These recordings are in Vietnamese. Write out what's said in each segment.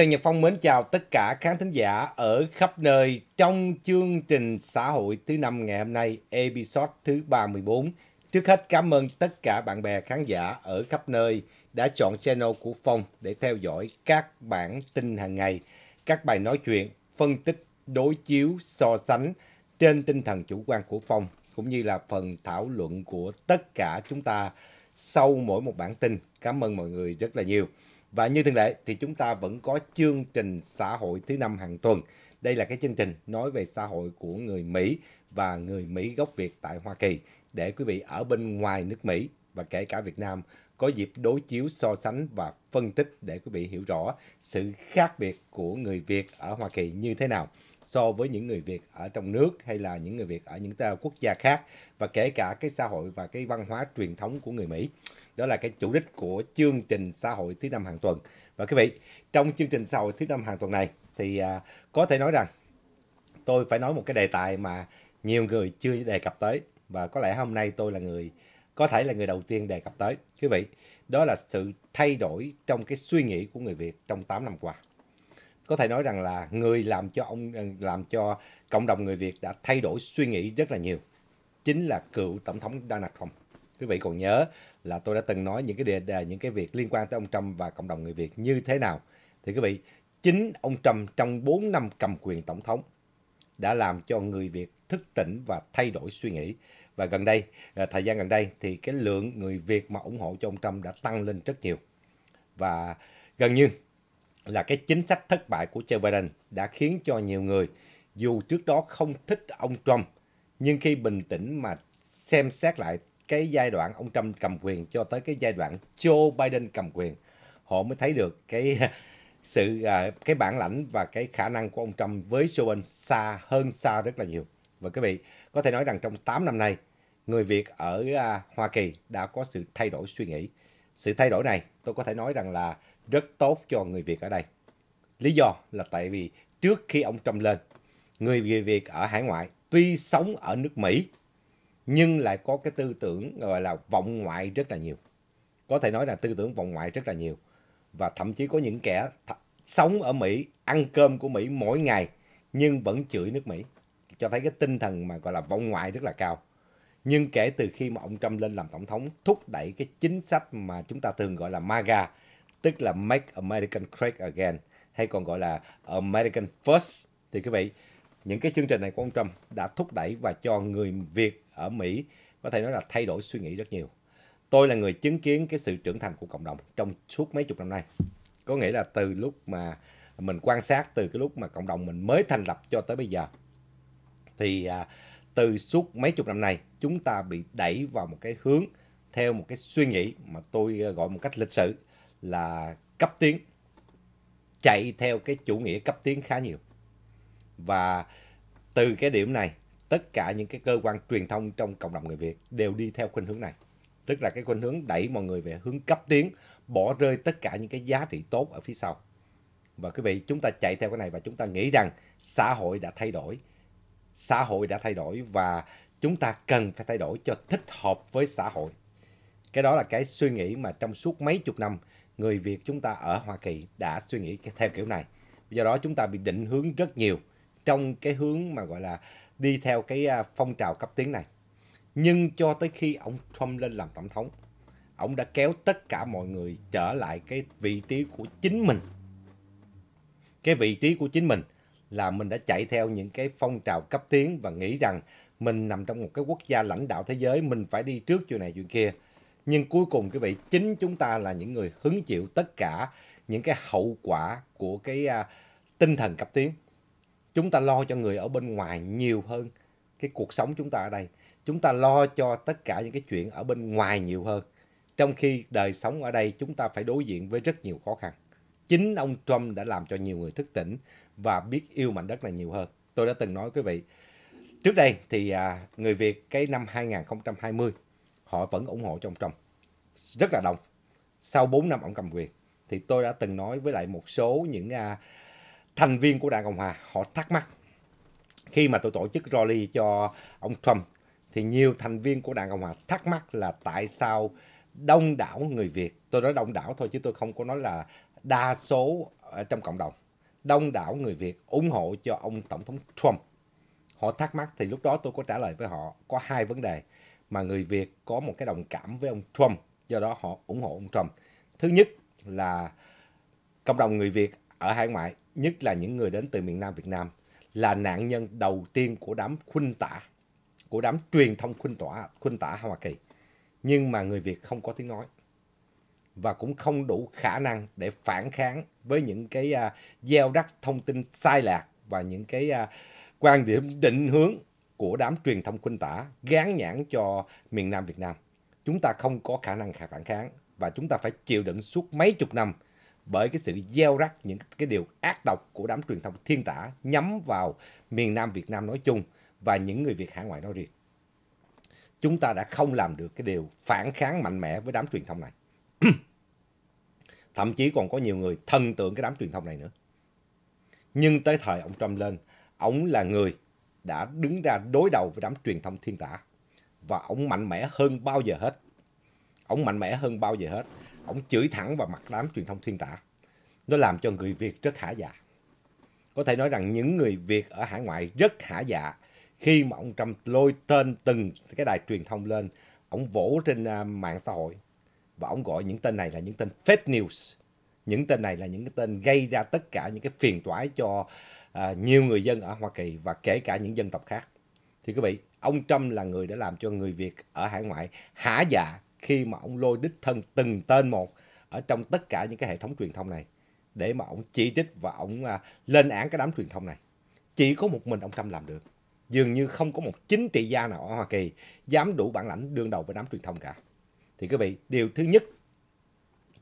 Trần Nhật Phong mến chào tất cả khán thính giả ở khắp nơi trong chương trình xã hội thứ năm ngày hôm nay, episode thứ 34. Trước hết cảm ơn tất cả bạn bè khán giả ở khắp nơi đã chọn channel của Phong để theo dõi các bản tin hàng ngày, các bài nói chuyện, phân tích, đối chiếu, so sánh trên tinh thần chủ quan của Phong cũng như là phần thảo luận của tất cả chúng ta sau mỗi một bản tin. Cảm ơn mọi người rất là nhiều. Và như thường lệ thì chúng ta vẫn có chương trình xã hội thứ năm hàng tuần. Đây là cái chương trình nói về xã hội của người Mỹ và người Mỹ gốc Việt tại Hoa Kỳ để quý vị ở bên ngoài nước Mỹ và kể cả Việt Nam có dịp đối chiếu so sánh và phân tích để quý vị hiểu rõ sự khác biệt của người Việt ở Hoa Kỳ như thế nào so với những người Việt ở trong nước hay là những người Việt ở những quốc gia khác và kể cả cái xã hội và cái văn hóa truyền thống của người Mỹ. Đó là cái chủ đích của chương trình xã hội thứ năm hàng tuần. Và quý vị, trong chương trình xã hội thứ năm hàng tuần này thì à, có thể nói rằng tôi phải nói một cái đề tài mà nhiều người chưa đề cập tới và có lẽ hôm nay tôi là người có thể là người đầu tiên đề cập tới quý vị đó là sự thay đổi trong cái suy nghĩ của người Việt trong 8 năm qua có thể nói rằng là người làm cho ông ờ, làm cho cộng đồng người Việt đã thay đổi suy nghĩ rất là nhiều chính là cựu tổng thống Donald Trump quý vị còn nhớ là tôi đã từng nói những cái đề, đề những cái việc liên quan tới ông Trump và cộng đồng người Việt như thế nào thì quý vị chính ông Trump trong 4 năm cầm quyền tổng thống đã làm cho người Việt thức tỉnh và thay đổi suy nghĩ và gần đây ờ, thời gian gần đây thì cái lượng người Việt mà ủng hộ cho ông Trump đã tăng lên rất nhiều và gần như là cái chính sách thất bại của Joe Biden đã khiến cho nhiều người dù trước đó không thích ông Trump nhưng khi bình tĩnh mà xem xét lại cái giai đoạn ông Trump cầm quyền cho tới cái giai đoạn Joe Biden cầm quyền họ mới thấy được cái sự à, cái bản lãnh và cái khả năng của ông Trump với Joe Biden xa hơn xa rất là nhiều và quý vị có thể nói rằng trong 8 năm nay người Việt ở à, Hoa Kỳ đã có sự thay đổi suy nghĩ sự thay đổi này tôi có thể nói rằng là rất tốt cho người Việt ở đây. Lý do là tại vì trước khi ông Trump lên, người Việt ở hải ngoại tuy sống ở nước Mỹ nhưng lại có cái tư tưởng gọi là vọng ngoại rất là nhiều. Có thể nói là tư tưởng vọng ngoại rất là nhiều. Và thậm chí có những kẻ sống ở Mỹ, ăn cơm của Mỹ mỗi ngày nhưng vẫn chửi nước Mỹ. Cho thấy cái tinh thần mà gọi là vọng ngoại rất là cao. Nhưng kể từ khi mà ông Trump lên làm tổng thống thúc đẩy cái chính sách mà chúng ta thường gọi là MAGA tức là Make American Great Again hay còn gọi là American First. Thì quý vị, những cái chương trình này của ông Trump đã thúc đẩy và cho người Việt ở Mỹ có thể nói là thay đổi suy nghĩ rất nhiều. Tôi là người chứng kiến cái sự trưởng thành của cộng đồng trong suốt mấy chục năm nay. Có nghĩa là từ lúc mà mình quan sát từ cái lúc mà cộng đồng mình mới thành lập cho tới bây giờ thì à, từ suốt mấy chục năm nay chúng ta bị đẩy vào một cái hướng theo một cái suy nghĩ mà tôi à, gọi một cách lịch sử là cấp tiến chạy theo cái chủ nghĩa cấp tiến khá nhiều và từ cái điểm này tất cả những cái cơ quan truyền thông trong cộng đồng người Việt đều đi theo khuynh hướng này tức là cái khuynh hướng đẩy mọi người về hướng cấp tiến bỏ rơi tất cả những cái giá trị tốt ở phía sau và quý vị chúng ta chạy theo cái này và chúng ta nghĩ rằng xã hội đã thay đổi xã hội đã thay đổi và chúng ta cần phải thay đổi cho thích hợp với xã hội cái đó là cái suy nghĩ mà trong suốt mấy chục năm người Việt chúng ta ở Hoa Kỳ đã suy nghĩ theo kiểu này. Do đó chúng ta bị định hướng rất nhiều trong cái hướng mà gọi là đi theo cái à, phong trào cấp tiến này. Nhưng cho tới khi ông Trump lên làm tổng thống, ông đã kéo tất cả mọi người trở lại cái vị trí của chính mình. Cái vị trí của chính mình là mình đã chạy theo những cái phong trào cấp tiến và nghĩ rằng mình nằm trong một cái quốc gia lãnh đạo thế giới, mình phải đi trước chuyện này chuyện kia nhưng cuối cùng quý vị chính chúng ta là những người hứng chịu tất cả những cái hậu quả của cái à, tinh thần cấp tiến chúng ta lo cho người ở bên ngoài nhiều hơn cái cuộc sống chúng ta ở đây chúng ta lo cho tất cả những cái chuyện ở bên ngoài nhiều hơn trong khi đời sống ở đây chúng ta phải đối diện với rất nhiều khó khăn chính ông Trump đã làm cho nhiều người thức tỉnh và biết yêu mảnh đất này nhiều hơn tôi đã từng nói quý vị trước đây thì à, người Việt cái năm 2020 họ vẫn ủng hộ cho ông Trump. Rất là đông. Sau 4 năm ông cầm quyền thì tôi đã từng nói với lại một số những à, thành viên của Đảng Cộng Hòa họ thắc mắc khi mà tôi tổ chức rally cho ông Trump thì nhiều thành viên của Đảng Cộng Hòa thắc mắc là tại sao đông đảo người Việt, tôi nói đông đảo thôi chứ tôi không có nói là đa số trong cộng đồng, đông đảo người Việt ủng hộ cho ông Tổng thống Trump. Họ thắc mắc thì lúc đó tôi có trả lời với họ có hai vấn đề mà người Việt có một cái đồng cảm với ông Trump, do đó họ ủng hộ ông Trump. Thứ nhất là cộng đồng người Việt ở hải ngoại, nhất là những người đến từ miền Nam Việt Nam, là nạn nhân đầu tiên của đám khuynh tả, của đám truyền thông khuynh tỏa, khuynh tả Hoa Kỳ. Nhưng mà người Việt không có tiếng nói và cũng không đủ khả năng để phản kháng với những cái uh, gieo rắc thông tin sai lạc và những cái uh, quan điểm định hướng của đám truyền thông quân tả gán nhãn cho miền Nam Việt Nam. Chúng ta không có khả năng phản kháng và chúng ta phải chịu đựng suốt mấy chục năm bởi cái sự gieo rắc những cái điều ác độc của đám truyền thông thiên tả nhắm vào miền Nam Việt Nam nói chung và những người Việt hải ngoại nói riêng. Chúng ta đã không làm được cái điều phản kháng mạnh mẽ với đám truyền thông này. Thậm chí còn có nhiều người thần tượng cái đám truyền thông này nữa. Nhưng tới thời ông Trump lên, ông là người đã đứng ra đối đầu với đám truyền thông thiên tả. Và ông mạnh mẽ hơn bao giờ hết. Ông mạnh mẽ hơn bao giờ hết. Ông chửi thẳng vào mặt đám truyền thông thiên tả. Nó làm cho người Việt rất hả dạ. Có thể nói rằng những người Việt ở hải ngoại rất hả dạ khi mà ông Trump lôi tên từng cái đài truyền thông lên. Ông vỗ trên à, mạng xã hội và ông gọi những tên này là những tên fake news những tên này là những cái tên gây ra tất cả những cái phiền toái cho À, nhiều người dân ở Hoa Kỳ và kể cả những dân tộc khác. Thì quý vị, ông Trump là người đã làm cho người Việt ở hải ngoại hả dạ khi mà ông lôi đích thân từng tên một ở trong tất cả những cái hệ thống truyền thông này để mà ông chỉ trích và ông à, lên án cái đám truyền thông này. Chỉ có một mình ông Trump làm được. Dường như không có một chính trị gia nào ở Hoa Kỳ dám đủ bản lãnh đương đầu với đám truyền thông cả. Thì quý vị, điều thứ nhất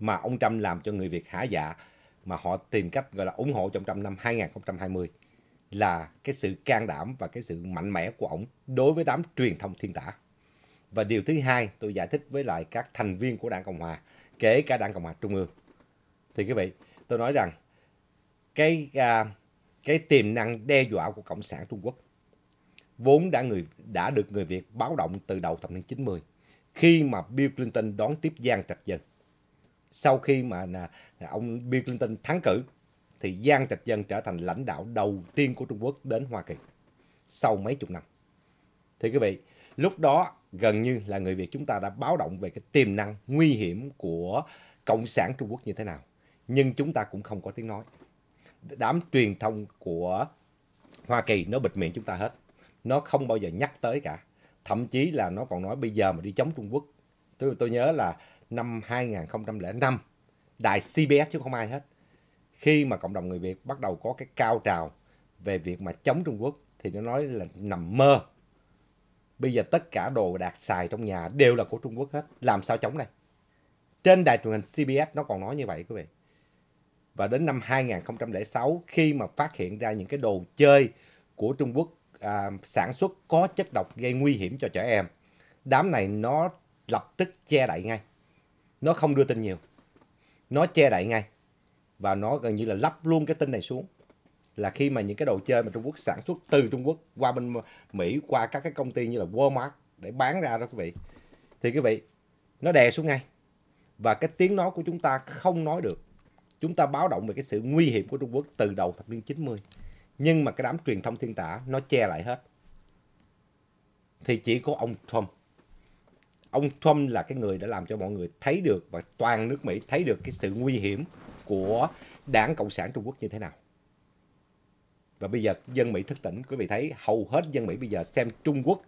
mà ông Trump làm cho người Việt hả dạ mà họ tìm cách gọi là ủng hộ trong năm 2020 là cái sự can đảm và cái sự mạnh mẽ của ổng đối với đám truyền thông thiên tả. Và điều thứ hai tôi giải thích với lại các thành viên của Đảng Cộng Hòa, kể cả Đảng Cộng Hòa Trung ương. Thì quý vị, tôi nói rằng cái à, cái tiềm năng đe dọa của Cộng sản Trung Quốc vốn đã người đã được người Việt báo động từ đầu thập niên 90 khi mà Bill Clinton đón tiếp Giang Trạch Dân sau khi mà ông Bill Clinton thắng cử thì Giang Trạch Dân trở thành lãnh đạo đầu tiên của Trung Quốc đến Hoa Kỳ sau mấy chục năm. Thì quý vị, lúc đó gần như là người Việt chúng ta đã báo động về cái tiềm năng nguy hiểm của Cộng sản Trung Quốc như thế nào. Nhưng chúng ta cũng không có tiếng nói. Đám truyền thông của Hoa Kỳ nó bịt miệng chúng ta hết. Nó không bao giờ nhắc tới cả. Thậm chí là nó còn nói bây giờ mà đi chống Trung Quốc. Tôi, tôi nhớ là năm 2005 đài CBS chứ không ai hết khi mà cộng đồng người Việt bắt đầu có cái cao trào về việc mà chống Trung Quốc thì nó nói là nằm mơ bây giờ tất cả đồ đạc xài trong nhà đều là của Trung Quốc hết làm sao chống đây trên đài truyền hình CBS nó còn nói như vậy quý vị và đến năm 2006 khi mà phát hiện ra những cái đồ chơi của Trung Quốc à, sản xuất có chất độc gây nguy hiểm cho trẻ em đám này nó lập tức che đậy ngay nó không đưa tin nhiều nó che đậy ngay và nó gần như là lắp luôn cái tin này xuống là khi mà những cái đồ chơi mà Trung Quốc sản xuất từ Trung Quốc qua bên Mỹ qua các cái công ty như là Walmart để bán ra đó quý vị thì quý vị nó đè xuống ngay và cái tiếng nói của chúng ta không nói được chúng ta báo động về cái sự nguy hiểm của Trung Quốc từ đầu thập niên 90 nhưng mà cái đám truyền thông thiên tả nó che lại hết thì chỉ có ông Trump ông Trump là cái người đã làm cho mọi người thấy được và toàn nước Mỹ thấy được cái sự nguy hiểm của đảng Cộng sản Trung Quốc như thế nào. Và bây giờ dân Mỹ thức tỉnh, quý vị thấy hầu hết dân Mỹ bây giờ xem Trung Quốc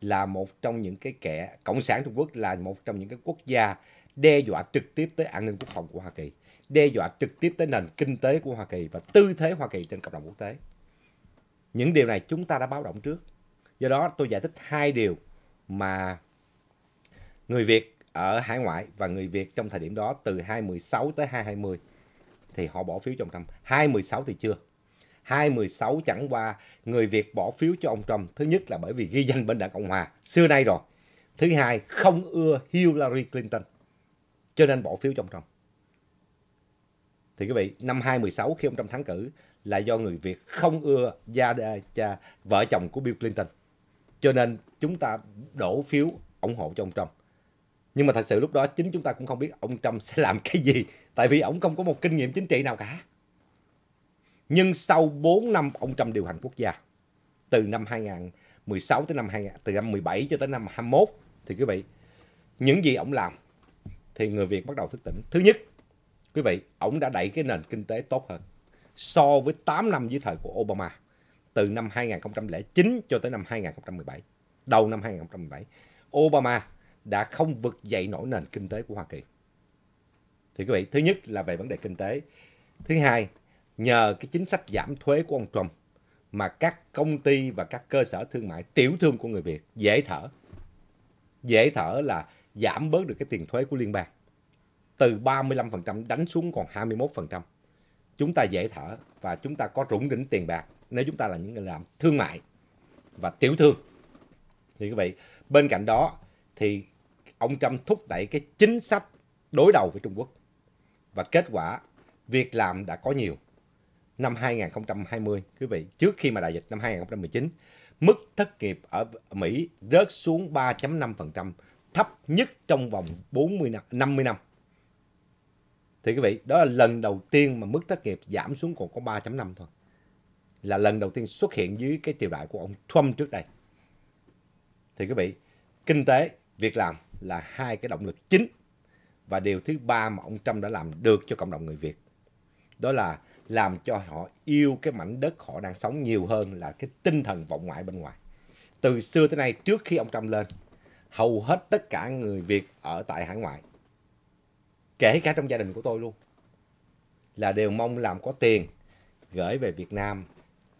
là một trong những cái kẻ, Cộng sản Trung Quốc là một trong những cái quốc gia đe dọa trực tiếp tới an ninh quốc phòng của Hoa Kỳ, đe dọa trực tiếp tới nền kinh tế của Hoa Kỳ và tư thế Hoa Kỳ trên cộng đồng quốc tế. Những điều này chúng ta đã báo động trước. Do đó tôi giải thích hai điều mà người Việt ở hải ngoại và người Việt trong thời điểm đó từ 2016 tới 220 thì họ bỏ phiếu cho ông Trump. 2016 thì chưa. 2016 chẳng qua người Việt bỏ phiếu cho ông Trump. Thứ nhất là bởi vì ghi danh bên đảng Cộng Hòa xưa nay rồi. Thứ hai không ưa Hillary Clinton. Cho nên bỏ phiếu cho ông Trump. Thì quý vị, năm 2016 khi ông Trump thắng cử là do người Việt không ưa gia, cha, vợ chồng của Bill Clinton. Cho nên chúng ta đổ phiếu ủng hộ cho ông Trump nhưng mà thật sự lúc đó chính chúng ta cũng không biết ông Trump sẽ làm cái gì tại vì ông không có một kinh nghiệm chính trị nào cả. Nhưng sau 4 năm ông Trump điều hành quốc gia từ năm 2016 tới năm 2000 từ năm 17 cho tới năm 21 thì quý vị những gì ông làm thì người Việt bắt đầu thức tỉnh. Thứ nhất, quý vị, ông đã đẩy cái nền kinh tế tốt hơn so với 8 năm dưới thời của Obama từ năm 2009 cho tới năm 2017, đầu năm 2017. Obama đã không vực dậy nổi nền kinh tế của Hoa Kỳ. Thì quý vị, thứ nhất là về vấn đề kinh tế. Thứ hai, nhờ cái chính sách giảm thuế của ông Trump mà các công ty và các cơ sở thương mại tiểu thương của người Việt dễ thở. Dễ thở là giảm bớt được cái tiền thuế của liên bang. Từ 35% đánh xuống còn 21%. Chúng ta dễ thở và chúng ta có rủng rỉnh tiền bạc nếu chúng ta là những người làm thương mại và tiểu thương. Thì quý vị, bên cạnh đó thì ông Trump thúc đẩy cái chính sách đối đầu với Trung Quốc. Và kết quả, việc làm đã có nhiều. Năm 2020, quý vị, trước khi mà đại dịch năm 2019, mức thất nghiệp ở Mỹ rớt xuống 3.5%, thấp nhất trong vòng 40 năm, 50 năm. Thì quý vị, đó là lần đầu tiên mà mức thất nghiệp giảm xuống còn có 3.5 thôi. Là lần đầu tiên xuất hiện dưới cái triều đại của ông Trump trước đây. Thì quý vị, kinh tế, việc làm là hai cái động lực chính và điều thứ ba mà ông Trump đã làm được cho cộng đồng người Việt đó là làm cho họ yêu cái mảnh đất họ đang sống nhiều hơn là cái tinh thần vọng ngoại bên ngoài. Từ xưa tới nay trước khi ông Trump lên, hầu hết tất cả người Việt ở tại hải ngoại, kể cả trong gia đình của tôi luôn, là đều mong làm có tiền gửi về Việt Nam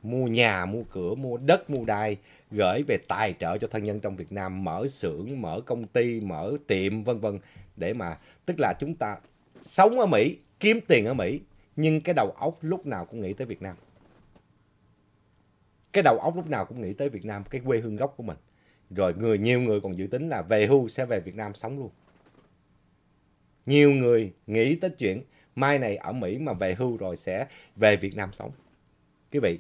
mua nhà, mua cửa, mua đất, mua đai, gửi về tài trợ cho thân nhân trong Việt Nam, mở xưởng, mở công ty, mở tiệm vân vân để mà tức là chúng ta sống ở Mỹ, kiếm tiền ở Mỹ nhưng cái đầu óc lúc nào cũng nghĩ tới Việt Nam. Cái đầu óc lúc nào cũng nghĩ tới Việt Nam, cái quê hương gốc của mình. Rồi người nhiều người còn dự tính là về hưu sẽ về Việt Nam sống luôn. Nhiều người nghĩ tới chuyện mai này ở Mỹ mà về hưu rồi sẽ về Việt Nam sống. Quý vị,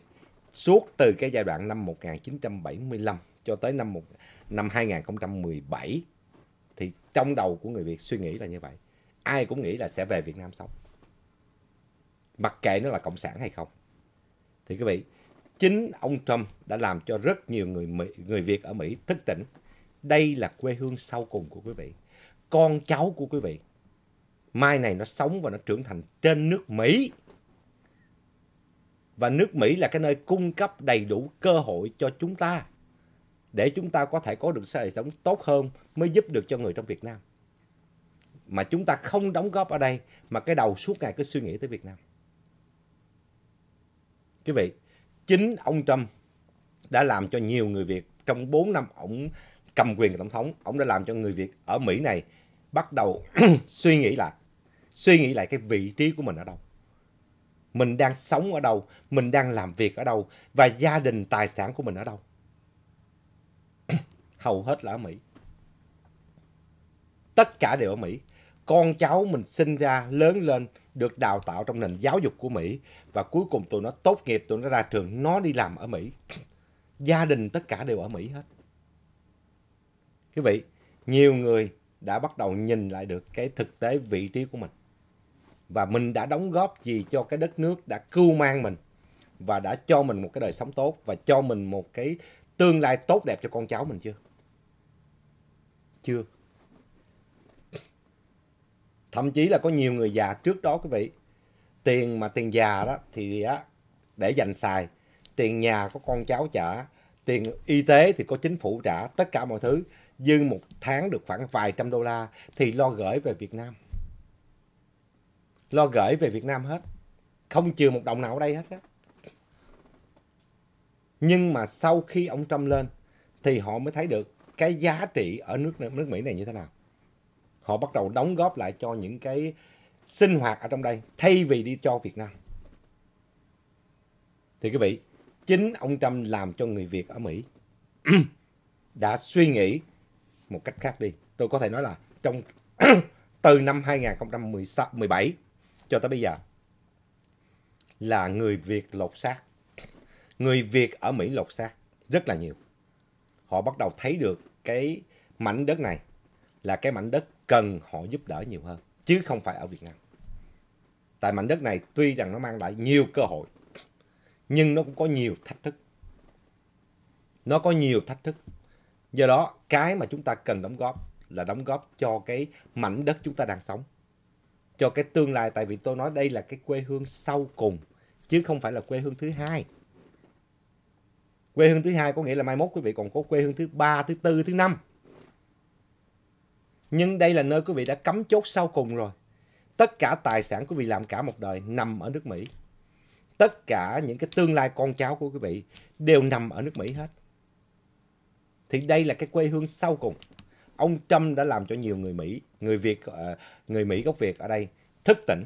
suốt từ cái giai đoạn năm 1975 cho tới năm một, năm 2017 thì trong đầu của người Việt suy nghĩ là như vậy. Ai cũng nghĩ là sẽ về Việt Nam sống. Mặc kệ nó là cộng sản hay không. Thì quý vị, chính ông Trump đã làm cho rất nhiều người Mỹ, người Việt ở Mỹ thức tỉnh. Đây là quê hương sau cùng của quý vị. Con cháu của quý vị. Mai này nó sống và nó trưởng thành trên nước Mỹ và nước Mỹ là cái nơi cung cấp đầy đủ cơ hội cho chúng ta để chúng ta có thể có được xã sống tốt hơn mới giúp được cho người trong Việt Nam. Mà chúng ta không đóng góp ở đây mà cái đầu suốt ngày cứ suy nghĩ tới Việt Nam. Quý vị, chính ông Trump đã làm cho nhiều người Việt trong 4 năm ông cầm quyền tổng thống, ông đã làm cho người Việt ở Mỹ này bắt đầu suy nghĩ lại, suy nghĩ lại cái vị trí của mình ở đâu mình đang sống ở đâu, mình đang làm việc ở đâu và gia đình tài sản của mình ở đâu. Hầu hết là ở Mỹ. Tất cả đều ở Mỹ. Con cháu mình sinh ra, lớn lên, được đào tạo trong nền giáo dục của Mỹ và cuối cùng tụi nó tốt nghiệp, tụi nó ra trường, nó đi làm ở Mỹ. Gia đình tất cả đều ở Mỹ hết. Quý vị, nhiều người đã bắt đầu nhìn lại được cái thực tế vị trí của mình và mình đã đóng góp gì cho cái đất nước đã cưu mang mình và đã cho mình một cái đời sống tốt và cho mình một cái tương lai tốt đẹp cho con cháu mình chưa? Chưa. Thậm chí là có nhiều người già trước đó quý vị, tiền mà tiền già đó thì á để dành xài, tiền nhà có con cháu trả, tiền y tế thì có chính phủ trả, tất cả mọi thứ dư một tháng được khoảng vài trăm đô la thì lo gửi về Việt Nam lo gửi về Việt Nam hết. Không chừa một đồng nào ở đây hết á. Nhưng mà sau khi ông Trump lên thì họ mới thấy được cái giá trị ở nước nước Mỹ này như thế nào. Họ bắt đầu đóng góp lại cho những cái sinh hoạt ở trong đây thay vì đi cho Việt Nam. Thì quý vị, chính ông Trump làm cho người Việt ở Mỹ đã suy nghĩ một cách khác đi. Tôi có thể nói là trong từ năm 2017 cho tới bây giờ là người Việt lột xác. Người Việt ở Mỹ lột xác rất là nhiều. Họ bắt đầu thấy được cái mảnh đất này là cái mảnh đất cần họ giúp đỡ nhiều hơn chứ không phải ở Việt Nam. Tại mảnh đất này tuy rằng nó mang lại nhiều cơ hội nhưng nó cũng có nhiều thách thức. Nó có nhiều thách thức. Do đó cái mà chúng ta cần đóng góp là đóng góp cho cái mảnh đất chúng ta đang sống cho cái tương lai tại vì tôi nói đây là cái quê hương sau cùng chứ không phải là quê hương thứ hai quê hương thứ hai có nghĩa là mai mốt quý vị còn có quê hương thứ ba thứ tư thứ năm nhưng đây là nơi quý vị đã cấm chốt sau cùng rồi tất cả tài sản quý vị làm cả một đời nằm ở nước mỹ tất cả những cái tương lai con cháu của quý vị đều nằm ở nước mỹ hết thì đây là cái quê hương sau cùng ông trump đã làm cho nhiều người mỹ người Việt ờ, người Mỹ gốc Việt ở đây thức tỉnh.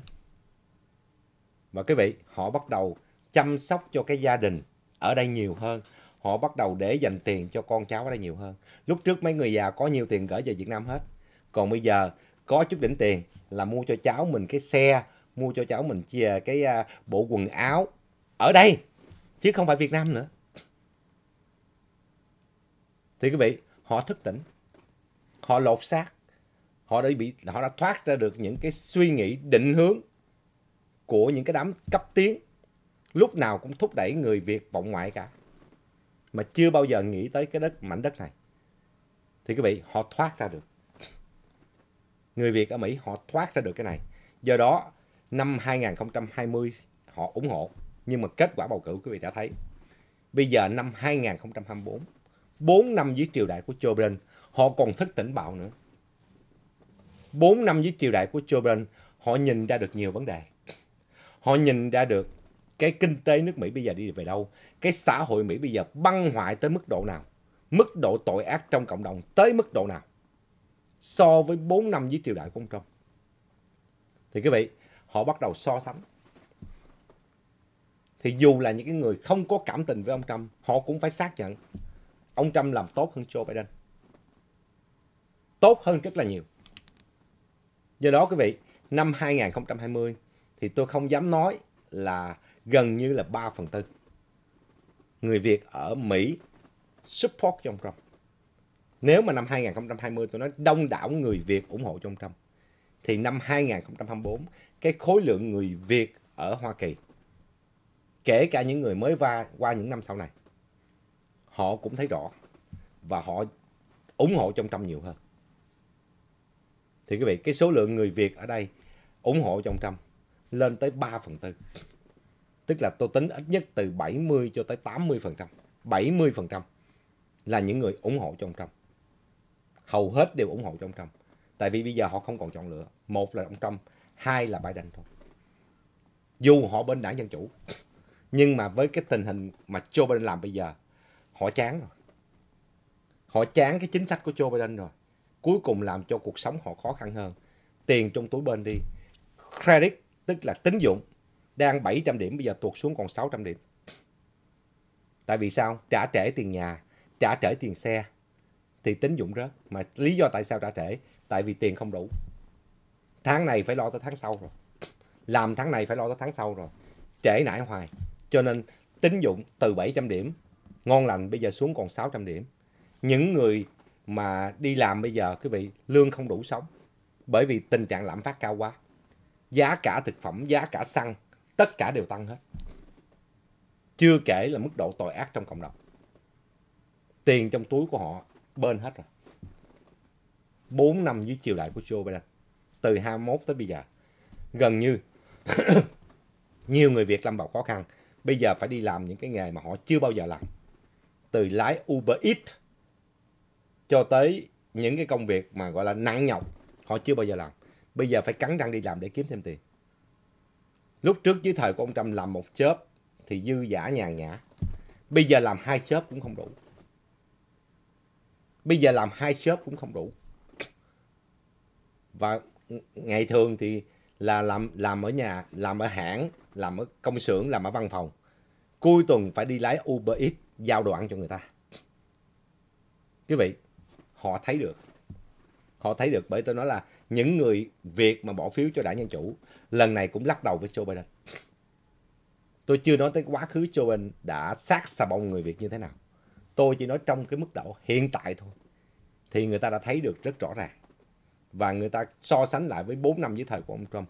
Và quý vị, họ bắt đầu chăm sóc cho cái gia đình ở đây nhiều hơn. Họ bắt đầu để dành tiền cho con cháu ở đây nhiều hơn. Lúc trước mấy người già có nhiều tiền gửi về Việt Nam hết. Còn bây giờ có chút đỉnh tiền là mua cho cháu mình cái xe, mua cho cháu mình chia cái à, bộ quần áo ở đây chứ không phải Việt Nam nữa. Thì quý vị, họ thức tỉnh. Họ lột xác họ đã bị họ đã thoát ra được những cái suy nghĩ định hướng của những cái đám cấp tiến lúc nào cũng thúc đẩy người Việt vọng ngoại cả mà chưa bao giờ nghĩ tới cái đất mảnh đất này thì quý vị họ thoát ra được người Việt ở Mỹ họ thoát ra được cái này do đó năm 2020 họ ủng hộ nhưng mà kết quả bầu cử quý vị đã thấy bây giờ năm 2024 4 năm dưới triều đại của Joe Biden họ còn thức tỉnh bạo nữa 4 năm dưới triều đại của Joe Biden, họ nhìn ra được nhiều vấn đề. Họ nhìn ra được cái kinh tế nước Mỹ bây giờ đi về đâu, cái xã hội Mỹ bây giờ băng hoại tới mức độ nào, mức độ tội ác trong cộng đồng tới mức độ nào so với 4 năm dưới triều đại của ông Trump. Thì quý vị, họ bắt đầu so sánh. Thì dù là những cái người không có cảm tình với ông Trump, họ cũng phải xác nhận ông Trump làm tốt hơn Joe Biden. Tốt hơn rất là nhiều. Do đó quý vị, năm 2020 thì tôi không dám nói là gần như là 3 phần tư. Người Việt ở Mỹ support cho ông Trump. Nếu mà năm 2020 tôi nói đông đảo người Việt ủng hộ cho ông Trump, thì năm 2024 cái khối lượng người Việt ở Hoa Kỳ, kể cả những người mới va qua những năm sau này, họ cũng thấy rõ và họ ủng hộ cho ông Trump nhiều hơn thì quý vị cái số lượng người Việt ở đây ủng hộ cho ông Trump lên tới 3 phần tư tức là tôi tính ít nhất từ 70 cho tới 80 phần trăm 70 phần trăm là những người ủng hộ cho ông Trump hầu hết đều ủng hộ cho ông Trump tại vì bây giờ họ không còn chọn lựa một là ông Trump hai là Biden thôi dù họ bên đảng Dân Chủ nhưng mà với cái tình hình mà Joe Biden làm bây giờ họ chán rồi họ chán cái chính sách của Joe Biden rồi cuối cùng làm cho cuộc sống họ khó khăn hơn tiền trong túi bên đi credit tức là tín dụng đang 700 điểm bây giờ tuột xuống còn 600 điểm tại vì sao trả trễ tiền nhà trả trễ tiền xe thì tín dụng rớt mà lý do tại sao trả trễ tại vì tiền không đủ tháng này phải lo tới tháng sau rồi làm tháng này phải lo tới tháng sau rồi trễ nải hoài cho nên tín dụng từ 700 điểm ngon lành bây giờ xuống còn 600 điểm những người mà đi làm bây giờ quý vị lương không đủ sống bởi vì tình trạng lạm phát cao quá giá cả thực phẩm giá cả xăng tất cả đều tăng hết chưa kể là mức độ tội ác trong cộng đồng tiền trong túi của họ bên hết rồi 4 năm dưới triều đại của Joe Biden từ 21 tới bây giờ gần như nhiều người Việt lâm vào khó khăn bây giờ phải đi làm những cái nghề mà họ chưa bao giờ làm từ lái Uber Eats cho tới những cái công việc mà gọi là nặng nhọc họ chưa bao giờ làm bây giờ phải cắn răng đi làm để kiếm thêm tiền lúc trước dưới thời của ông trump làm một chớp thì dư giả nhàn nhã bây giờ làm hai chớp cũng không đủ bây giờ làm hai chớp cũng không đủ và ngày thường thì là làm làm ở nhà làm ở hãng làm ở công xưởng làm ở văn phòng cuối tuần phải đi lái uber eats giao đồ ăn cho người ta quý vị họ thấy được họ thấy được bởi tôi nói là những người Việt mà bỏ phiếu cho đảng Dân Chủ lần này cũng lắc đầu với Joe Biden. Tôi chưa nói tới quá khứ Joe Biden đã sát xà bông người Việt như thế nào. Tôi chỉ nói trong cái mức độ hiện tại thôi. Thì người ta đã thấy được rất rõ ràng. Và người ta so sánh lại với 4 năm dưới thời của ông Trump.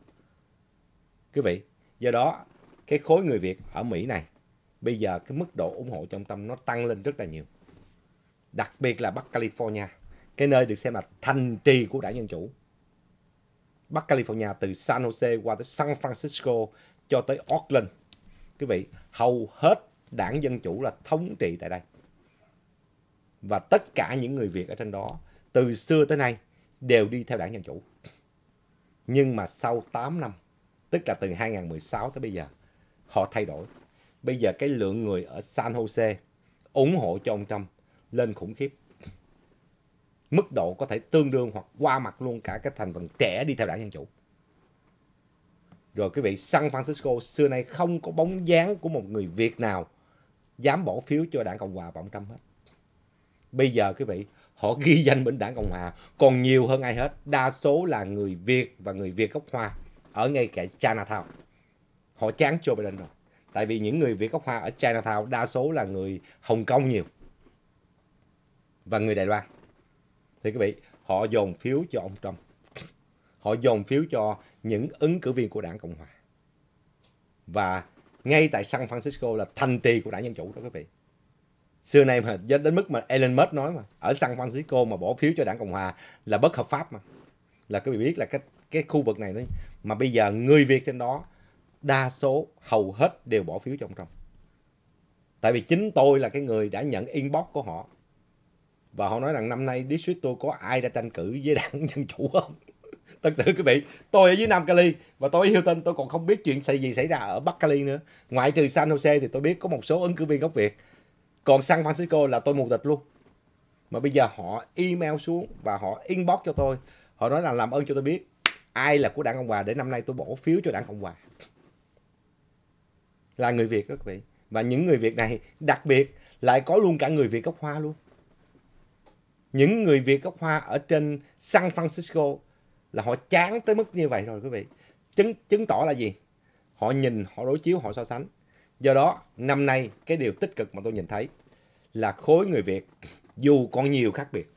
Quý vị, do đó cái khối người Việt ở Mỹ này bây giờ cái mức độ ủng hộ trong tâm nó tăng lên rất là nhiều. Đặc biệt là Bắc California cái nơi được xem là thành trì của đảng Dân Chủ. Bắc California từ San Jose qua tới San Francisco cho tới Oakland. Quý vị, hầu hết đảng Dân Chủ là thống trị tại đây. Và tất cả những người Việt ở trên đó, từ xưa tới nay, đều đi theo đảng Dân Chủ. Nhưng mà sau 8 năm, tức là từ 2016 tới bây giờ, họ thay đổi. Bây giờ cái lượng người ở San Jose ủng hộ cho ông Trump lên khủng khiếp mức độ có thể tương đương hoặc qua mặt luôn cả cái thành phần trẻ đi theo đảng Dân Chủ. Rồi quý vị, San Francisco xưa nay không có bóng dáng của một người Việt nào dám bỏ phiếu cho đảng Cộng Hòa và ông Trump hết. Bây giờ quý vị, họ ghi danh bên đảng Cộng Hòa còn nhiều hơn ai hết. Đa số là người Việt và người Việt gốc Hoa ở ngay cả Chinatown. Họ chán Joe Biden rồi. Tại vì những người Việt gốc Hoa ở Chinatown đa số là người Hồng Kông nhiều và người Đài Loan thì các vị họ dồn phiếu cho ông Trump họ dồn phiếu cho những ứng cử viên của đảng Cộng hòa và ngay tại San Francisco là thành trì của đảng Dân Chủ đó các vị xưa nay mà đến mức mà Elon Musk nói mà ở San Francisco mà bỏ phiếu cho đảng Cộng hòa là bất hợp pháp mà là các vị biết là cái cái khu vực này đó mà bây giờ người Việt trên đó đa số hầu hết đều bỏ phiếu cho ông Trump tại vì chính tôi là cái người đã nhận inbox của họ và họ nói rằng năm nay district tôi có ai ra tranh cử với đảng dân chủ không thật sự quý vị tôi ở dưới nam cali và tôi ở hilton tôi còn không biết chuyện xảy gì xảy ra ở bắc cali nữa ngoại trừ san jose thì tôi biết có một số ứng cử viên gốc việt còn san francisco là tôi mù tịch luôn mà bây giờ họ email xuống và họ inbox cho tôi họ nói là làm ơn cho tôi biết ai là của đảng cộng hòa để năm nay tôi bỏ phiếu cho đảng cộng hòa là người việt đó quý vị và những người việt này đặc biệt lại có luôn cả người việt gốc hoa luôn những người Việt gốc Hoa ở trên San Francisco là họ chán tới mức như vậy rồi quý vị. Chứng chứng tỏ là gì? Họ nhìn, họ đối chiếu, họ so sánh. Do đó, năm nay cái điều tích cực mà tôi nhìn thấy là khối người Việt dù còn nhiều khác biệt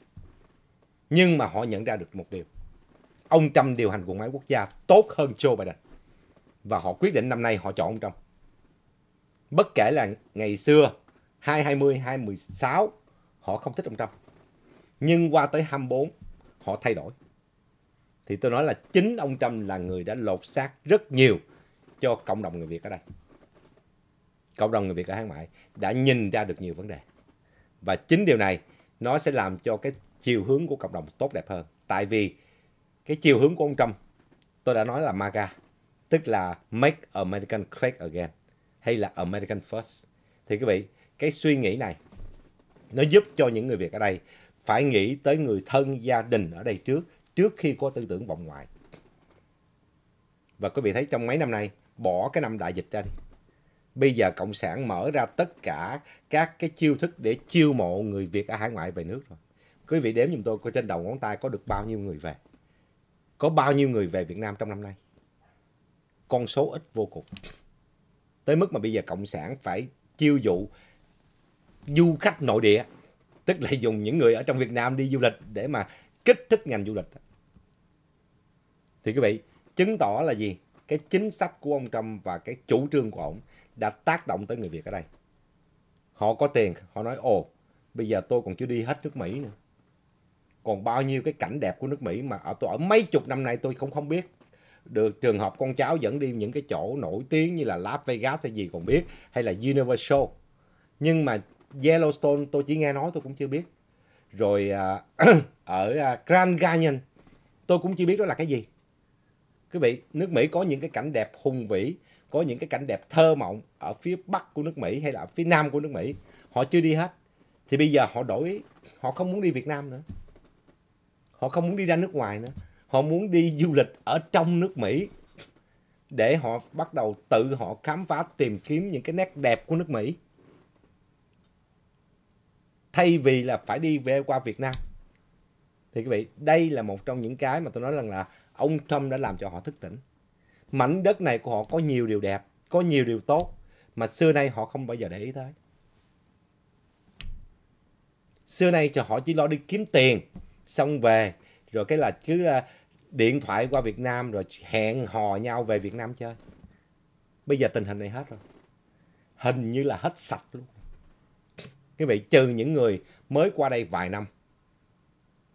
nhưng mà họ nhận ra được một điều. Ông Trump điều hành bộ máy quốc gia tốt hơn Joe Biden. Và họ quyết định năm nay họ chọn ông Trump. Bất kể là ngày xưa 220, 216 họ không thích ông Trump nhưng qua tới 24 họ thay đổi. Thì tôi nói là chính ông Trump là người đã lột xác rất nhiều cho cộng đồng người Việt ở đây. Cộng đồng người Việt ở Hán Mại đã nhìn ra được nhiều vấn đề. Và chính điều này nó sẽ làm cho cái chiều hướng của cộng đồng tốt đẹp hơn. Tại vì cái chiều hướng của ông Trump tôi đã nói là MAGA, tức là Make American Great Again hay là American First. Thì quý vị, cái suy nghĩ này nó giúp cho những người Việt ở đây phải nghĩ tới người thân gia đình ở đây trước trước khi có tư tưởng vọng ngoại và quý vị thấy trong mấy năm nay bỏ cái năm đại dịch ra đi bây giờ cộng sản mở ra tất cả các cái chiêu thức để chiêu mộ người việt ở hải ngoại về nước rồi quý vị đếm giùm tôi coi trên đầu ngón tay có được bao nhiêu người về có bao nhiêu người về việt nam trong năm nay con số ít vô cùng tới mức mà bây giờ cộng sản phải chiêu dụ du khách nội địa tức là dùng những người ở trong Việt Nam đi du lịch để mà kích thích ngành du lịch thì quý vị chứng tỏ là gì cái chính sách của ông Trump và cái chủ trương của ông đã tác động tới người Việt ở đây họ có tiền họ nói ồ bây giờ tôi còn chưa đi hết nước Mỹ nữa còn bao nhiêu cái cảnh đẹp của nước Mỹ mà ở tôi ở mấy chục năm nay tôi không không biết được trường hợp con cháu dẫn đi những cái chỗ nổi tiếng như là Las Vegas hay gì còn biết hay là Universal nhưng mà Yellowstone tôi chỉ nghe nói tôi cũng chưa biết rồi à, ở à, Grand Canyon tôi cũng chưa biết đó là cái gì quý vị nước Mỹ có những cái cảnh đẹp hùng vĩ có những cái cảnh đẹp thơ mộng ở phía bắc của nước Mỹ hay là ở phía nam của nước Mỹ họ chưa đi hết thì bây giờ họ đổi họ không muốn đi Việt Nam nữa họ không muốn đi ra nước ngoài nữa họ muốn đi du lịch ở trong nước Mỹ để họ bắt đầu tự họ khám phá tìm kiếm những cái nét đẹp của nước Mỹ thay vì là phải đi về qua Việt Nam thì quý vị đây là một trong những cái mà tôi nói rằng là ông Trump đã làm cho họ thức tỉnh mảnh đất này của họ có nhiều điều đẹp có nhiều điều tốt mà xưa nay họ không bao giờ để ý tới xưa nay cho họ chỉ lo đi kiếm tiền xong về rồi cái là chứ là điện thoại qua Việt Nam rồi hẹn hò nhau về Việt Nam chơi bây giờ tình hình này hết rồi hình như là hết sạch luôn Quý vị trừ những người mới qua đây vài năm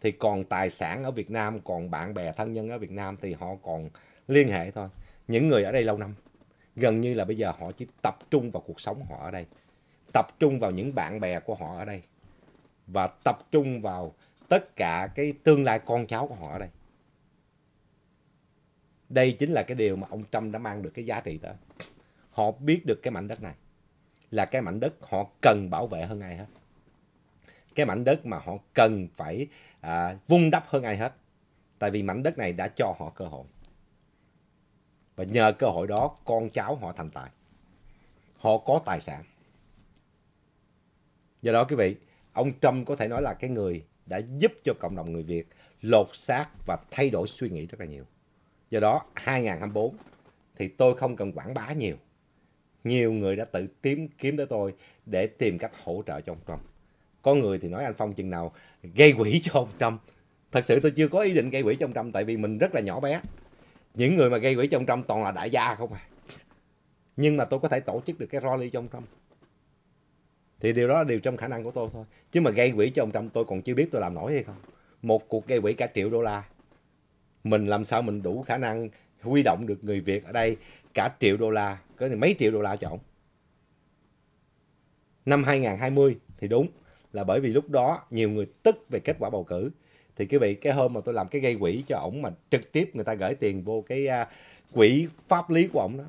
thì còn tài sản ở Việt Nam, còn bạn bè thân nhân ở Việt Nam thì họ còn liên hệ thôi. Những người ở đây lâu năm, gần như là bây giờ họ chỉ tập trung vào cuộc sống họ ở đây, tập trung vào những bạn bè của họ ở đây và tập trung vào tất cả cái tương lai con cháu của họ ở đây. Đây chính là cái điều mà ông Trump đã mang được cái giá trị đó. Họ biết được cái mảnh đất này là cái mảnh đất họ cần bảo vệ hơn ai hết cái mảnh đất mà họ cần phải à, vun đắp hơn ai hết tại vì mảnh đất này đã cho họ cơ hội và nhờ cơ hội đó con cháu họ thành tài họ có tài sản do đó quý vị ông trump có thể nói là cái người đã giúp cho cộng đồng người việt lột xác và thay đổi suy nghĩ rất là nhiều do đó 2024 thì tôi không cần quảng bá nhiều nhiều người đã tự tìm kiếm tới tôi để tìm cách hỗ trợ cho ông Trump. Có người thì nói anh Phong chừng nào gây quỹ cho ông Trump. Thật sự tôi chưa có ý định gây quỹ cho ông Trump tại vì mình rất là nhỏ bé. Những người mà gây quỹ cho ông Trump toàn là đại gia không à. Nhưng mà tôi có thể tổ chức được cái rally cho ông Trump. Thì điều đó là điều trong khả năng của tôi thôi. Chứ mà gây quỹ cho ông Trump tôi còn chưa biết tôi làm nổi hay không. Một cuộc gây quỹ cả triệu đô la. Mình làm sao mình đủ khả năng huy động được người Việt ở đây cả triệu đô la, có mấy triệu đô la cho ổng. Năm 2020 thì đúng là bởi vì lúc đó nhiều người tức về kết quả bầu cử. Thì quý vị, cái hôm mà tôi làm cái gây quỹ cho ổng mà trực tiếp người ta gửi tiền vô cái uh, quỹ pháp lý của ổng đó.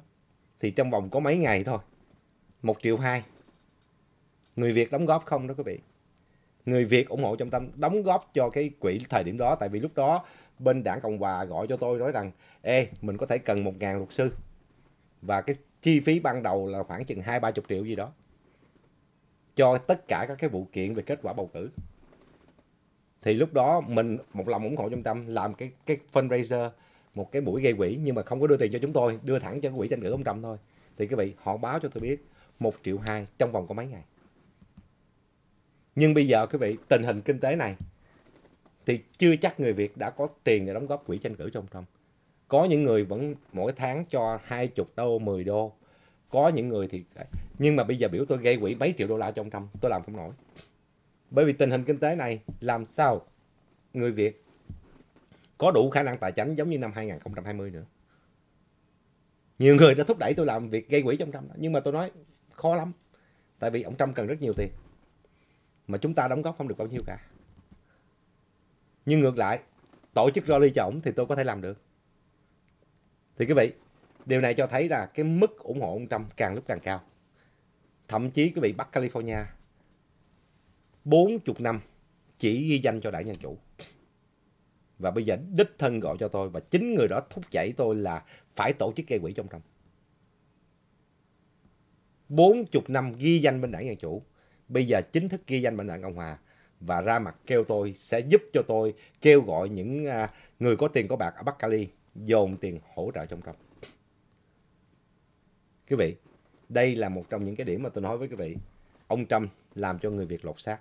Thì trong vòng có mấy ngày thôi, một triệu hai. Người Việt đóng góp không đó quý vị. Người Việt ủng hộ trong tâm đóng góp cho cái quỹ thời điểm đó tại vì lúc đó bên đảng Cộng Hòa gọi cho tôi nói rằng ê mình có thể cần 1.000 luật sư và cái chi phí ban đầu là khoảng chừng hai ba chục triệu gì đó cho tất cả các cái vụ kiện về kết quả bầu cử thì lúc đó mình một lòng ủng hộ trung tâm làm cái cái fundraiser một cái buổi gây quỹ nhưng mà không có đưa tiền cho chúng tôi đưa thẳng cho quỹ tranh cử ông trump thôi thì quý vị họ báo cho tôi biết một triệu hai trong vòng có mấy ngày nhưng bây giờ quý vị tình hình kinh tế này thì chưa chắc người Việt đã có tiền để đóng góp quỹ tranh cử trong trong. Có những người vẫn mỗi tháng cho 20 đô, 10 đô. Có những người thì... Nhưng mà bây giờ biểu tôi gây quỹ mấy triệu đô la cho ông trong, tôi làm không nổi. Bởi vì tình hình kinh tế này làm sao người Việt có đủ khả năng tài chính giống như năm 2020 nữa. Nhiều người đã thúc đẩy tôi làm việc gây quỹ trong Trump Nhưng mà tôi nói khó lắm. Tại vì ông Trump cần rất nhiều tiền. Mà chúng ta đóng góp không được bao nhiêu cả nhưng ngược lại tổ chức rally cho ổng thì tôi có thể làm được thì quý vị điều này cho thấy là cái mức ủng hộ ông Trump càng lúc càng cao thậm chí quý vị Bắc California 40 năm chỉ ghi danh cho đảng Dân Chủ và bây giờ đích thân gọi cho tôi và chính người đó thúc đẩy tôi là phải tổ chức gây quỹ trong trong 40 năm ghi danh bên đảng Dân Chủ bây giờ chính thức ghi danh bên đảng Cộng Hòa và ra mặt kêu tôi sẽ giúp cho tôi kêu gọi những à, người có tiền có bạc ở Bắc Cali dồn tiền hỗ trợ trong trong. Quý vị, đây là một trong những cái điểm mà tôi nói với quý vị. Ông Trump làm cho người Việt lột xác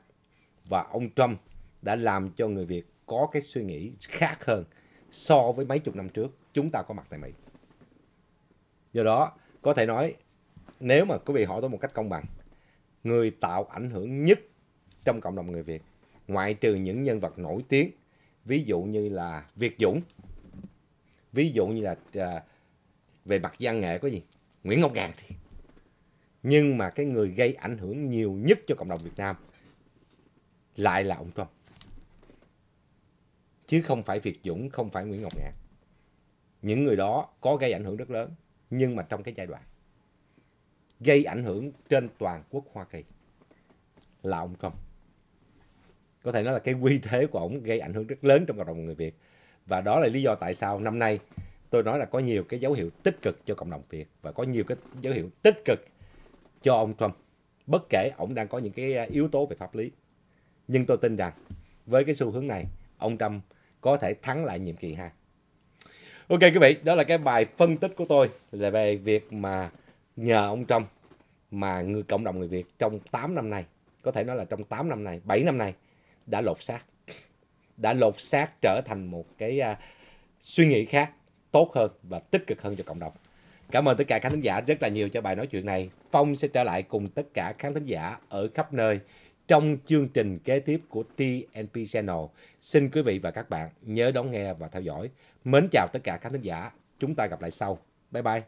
và ông Trump đã làm cho người Việt có cái suy nghĩ khác hơn so với mấy chục năm trước chúng ta có mặt tại Mỹ. Do đó, có thể nói nếu mà quý vị hỏi tôi một cách công bằng, người tạo ảnh hưởng nhất trong cộng đồng người Việt. Ngoại trừ những nhân vật nổi tiếng, ví dụ như là Việt Dũng, ví dụ như là à, về mặt văn nghệ có gì, Nguyễn Ngọc Ngàn thì. Nhưng mà cái người gây ảnh hưởng nhiều nhất cho cộng đồng Việt Nam lại là ông Trump. Chứ không phải Việt Dũng, không phải Nguyễn Ngọc Ngạn. Những người đó có gây ảnh hưởng rất lớn, nhưng mà trong cái giai đoạn gây ảnh hưởng trên toàn quốc Hoa Kỳ là ông Trump có thể nói là cái quy thế của ổng gây ảnh hưởng rất lớn trong cộng đồng người Việt và đó là lý do tại sao năm nay tôi nói là có nhiều cái dấu hiệu tích cực cho cộng đồng Việt và có nhiều cái dấu hiệu tích cực cho ông Trump bất kể ổng đang có những cái à, yếu tố về pháp lý nhưng tôi tin rằng với cái xu hướng này ông Trump có thể thắng lại nhiệm kỳ ha Ok quý vị, đó là cái bài phân tích của tôi là về việc mà nhờ ông Trump mà người cộng đồng người Việt trong 8 năm nay, có thể nói là trong 8 năm này, 7 năm này đã lột xác đã lột xác trở thành một cái uh, suy nghĩ khác tốt hơn và tích cực hơn cho cộng đồng cảm ơn tất cả khán thính giả rất là nhiều cho bài nói chuyện này phong sẽ trở lại cùng tất cả khán thính giả ở khắp nơi trong chương trình kế tiếp của TNP Channel. Xin quý vị và các bạn nhớ đón nghe và theo dõi. Mến chào tất cả khán thính giả. Chúng ta gặp lại sau. Bye bye.